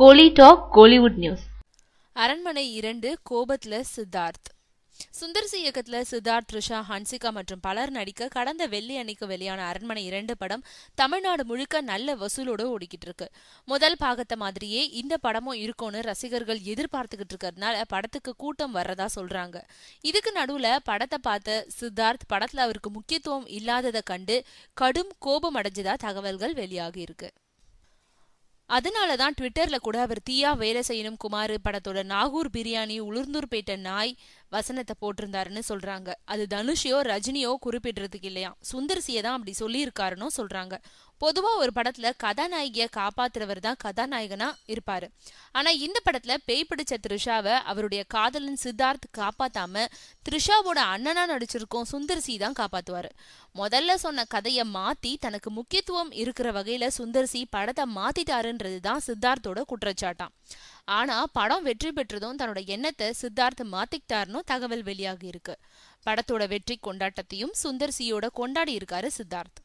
கோலி talk Kollywood news அரண்மனை இரண்டு கோபத்தில் சித்தார்த் சுந்தர் சி இயக்கத்தில் சித்தார்த் த்ரிஷா ஹன்சிகா மற்றும் பலர் நடிக்க கடந்த வெள்ளி அன்னைக்கு வெளியான அரண்மனை இரண்டு படம் தமிழ்நாடு முழுக்க நல்ல வசூலோடு ஓடிக்கிட்டு இருக்கு முதல் பாகத்தை மாதிரியே இந்த படமும் இருக்கும்னு ரசிகர்கள் எதிர்பார்த்துக்கிட்டு இருக்கிறதுனால படத்துக்கு கூட்டம் வர்றதா சொல்றாங்க இதுக்கு நடுவில் படத்தை பார்த்த சித்தார்த் படத்தில் அவருக்கு முக்கியத்துவம் இல்லாததை கண்டு கடும் கோபம் அடைஞ்சதா தகவல்கள் வெளியாகி இருக்கு அதனால தான் ட்விட்டரில் கூட அவர் தீயா வேலை செய்யணும் குமார் படத்தோட நாகூர் பிரியாணி உளுர்ந்தூர் பேட்ட நாய் வசனத்தை போட்டிருந்தாருன்னு சொல்றாங்க அது தனுஷையோ ரஜினியோ குறிப்பிடுறதுக்கு இல்லையா சுந்தர்சியை தான் அப்படி சொல்லியிருக்காருன்னு சொல்றாங்க பொதுவா ஒரு படத்துல கதாநாயகிய காப்பாத்துறவர் தான் கதாநாயகனா இருப்பாரு ஆனா இந்த படத்துல பேய் பிடிச்ச த்ரிஷாவை அவருடைய காதலன் சித்தார்த் காப்பாத்தாம த்ரிஷாவோட அண்ணனா நடிச்சிருக்கோம் சுந்தர்சி தான் காப்பாத்துவாரு முதல்ல சொன்ன கதையை மாத்தி தனக்கு முக்கியத்துவம் இருக்கிற வகையில சுந்தர்சி படத்தை மாத்திட்டாருன்றதுதான் தான் சித்தார்த்தோட குற்றச்சாட்டான் ஆனா படம் வெற்றி பெற்றதும் தன்னோட எண்ணத்தை சித்தார்த் மாத்திக்கிட்டாருன்னு தகவல் வெளியாகி இருக்கு படத்தோட வெற்றி கொண்டாட்டத்தையும் சுந்தர் சியோட கொண்டாடி இருக்காரு சித்தார்த்